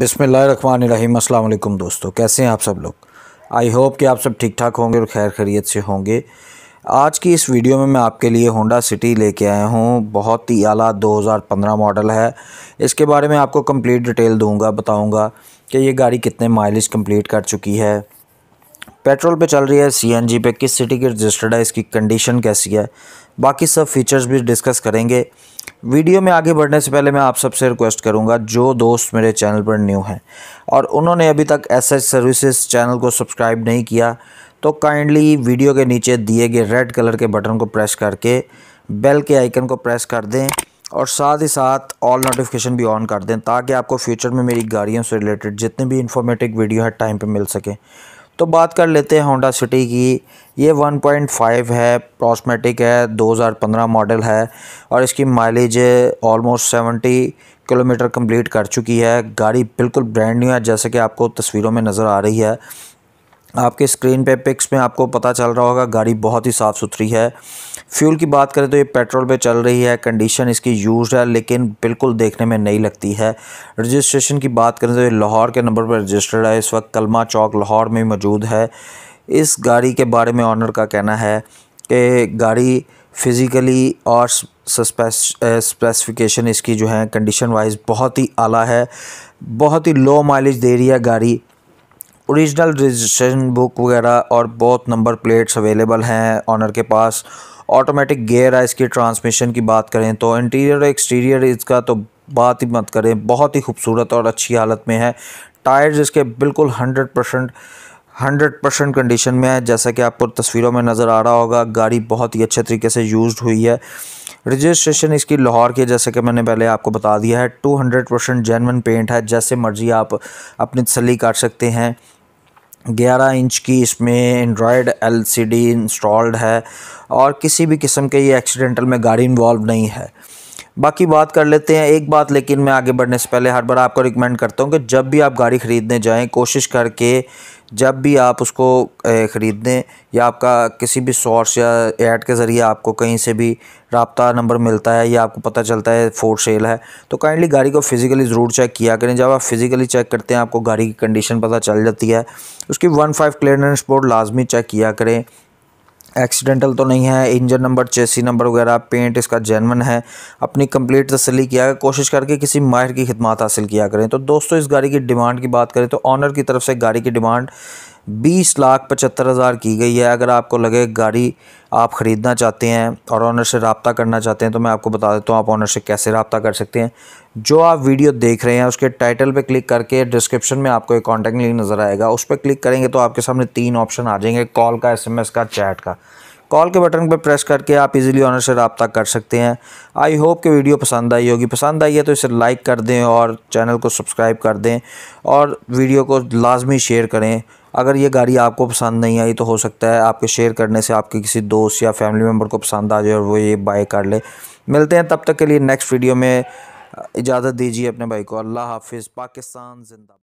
बिसमिल्ल run अस्सलाम दोस्तों कैसे हैं आप सब लोग आई होप कि आप सब ठीक ठाक होंगे और खैर खैरियत से होंगे आज की इस वीडियो में मैं आपके लिए होंडा सिटी लेके आया हूँ बहुत ही आला 2015 मॉडल है इसके बारे में आपको कंप्लीट डिटेल दूंगा बताऊंगा कि ये गाड़ी कितने माइलेज कंप्लीट कर चुकी है पेट्रोल पे चल रही है सीएनजी पे किस सिटी की रजिस्टर्ड है इसकी कंडीशन कैसी है बाकी सब फीचर्स भी डिस्कस करेंगे वीडियो में आगे बढ़ने से पहले मैं आप सबसे रिक्वेस्ट करूंगा जो दोस्त मेरे चैनल पर न्यू हैं और उन्होंने अभी तक एस एच सर्विसेज चैनल को सब्सक्राइब नहीं किया तो काइंडली वीडियो के नीचे दिए गए रेड कलर के बटन को प्रेस करके बेल के आइकन को प्रेस कर दें और साथ ही साथ ऑल नोटिफिकेशन भी ऑन कर दें ताकि आपको फ्यूचर में मेरी गाड़ियों से रिलेटेड जितने भी इन्फॉर्मेटिव वीडियो है टाइम पर मिल सके तो बात कर लेते हैं होंडा सिटी की ये 1.5 है प्रॉस्मेटिक है 2015 मॉडल है और इसकी माइलेज ऑलमोस्ट 70 किलोमीटर कंप्लीट कर चुकी है गाड़ी बिल्कुल ब्रांड न्यू है जैसे कि आपको तस्वीरों में नज़र आ रही है आपके स्क्रीन पे पिक्स में आपको पता चल रहा होगा गाड़ी बहुत ही साफ़ सुथरी है फ्यूल की बात करें तो ये पेट्रोल पे चल रही है कंडीशन इसकी यूज है लेकिन बिल्कुल देखने में नहीं लगती है रजिस्ट्रेशन की बात करें तो ये लाहौर के नंबर पर रजिस्टर्ड है इस वक्त कलमा चौक लाहौर में मौजूद है इस गाड़ी के बारे में ऑनर का कहना है कि गाड़ी फ़िज़िकली और स्पेसिफिकेशन इसकी जो है कंडीशन वाइज बहुत ही आला है बहुत ही लो माइलेज दे रही है गाड़ी ओरिजिनल रजिस्ट्रेशन बुक वगैरह और बहुत नंबर प्लेट्स अवेलेबल हैं ऑनर के पास ऑटोमेटिक गेयर है इसकी ट्रांसमिशन की बात करें तो इंटीरियर एक्सटीरियर इसका तो बात ही मत करें बहुत ही खूबसूरत और अच्छी हालत में है टायर्स इसके बिल्कुल hundred percent hundred percent condition में है जैसा कि आपको तस्वीरों में नज़र आ रहा होगा गाड़ी बहुत ही अच्छे तरीके से यूज़ हुई है रजिस्ट्रेशन इसकी लाहौर की जैसे कि मैंने पहले आपको बता दिया है two hundred percent genuine paint है जैसे मर्ज़ी आप अपनी तसली काट सकते हैं ग्यारह इंच की इसमें एंड्रॉयड एलसीडी इंस्टॉल्ड है और किसी भी किस्म के ये एक्सीडेंटल में गाड़ी इन्वॉल्व नहीं है बाकी बात कर लेते हैं एक बात लेकिन मैं आगे बढ़ने से पहले हर बार आपको रिकमेंड करता हूँ कि जब भी आप गाड़ी ख़रीदने जाएँ कोशिश करके जब भी आप उसको ख़रीदने या आपका किसी भी सोर्स या ऐड के ज़रिए आपको कहीं से भी रबता नंबर मिलता है या आपको पता चलता है फोर सेल है तो काइंडली गाड़ी को फिज़िकली ज़रूर चेक किया करें जब आप फिज़िकली चेक करते हैं आपको गाड़ी की कंडीशन पता चल जाती है उसकी वन फाइव क्लियरेंस बोर्ड लाजमी चेक किया करें एक्सीडेंटल तो नहीं है इंजन नंबर चेसी नंबर वगैरह पेंट इसका जैनवन है अपनी कंप्लीट तसली किया है कोशिश करके किसी माहिर की खिदमत हासिल किया करें तो दोस्तों इस गाड़ी की डिमांड की बात करें तो ऑनर की तरफ से गाड़ी की डिमांड बीस लाख पचहत्तर हज़ार की गई है अगर आपको लगे गाड़ी आप ख़रीदना चाहते हैं और ऑनर से रबता करना चाहते हैं तो मैं आपको बता देता हूँ आप ऑनर से कैसे रबता कर सकते हैं जो आप वीडियो देख रहे हैं उसके टाइटल पे क्लिक करके डिस्क्रिप्शन में आपको एक कॉन्टैक्ट लिंक नज़र आएगा उस पर क्लिक करेंगे तो आपके सामने तीन ऑप्शन आ जाएंगे कॉल का एस का चैट का कॉल के बटन पर प्रेस करके आप इजीली ऑनर से रबता कर सकते हैं आई होप कि वीडियो पसंद आई होगी पसंद आई है तो इसे लाइक कर दें और चैनल को सब्सक्राइब कर दें और वीडियो को लाजमी शेयर करें अगर ये गाड़ी आपको पसंद नहीं आई तो हो सकता है आपके शेयर करने से आपके किसी दोस्त या फैमिली मेम्बर को पसंद आ जाए और वो ये बाय कर ले मिलते हैं तब तक के लिए नेक्स्ट वीडियो में इजाज़त दीजिए अपने भाई को अल्लाह हाफिज़ पाकिस्तान जिंदा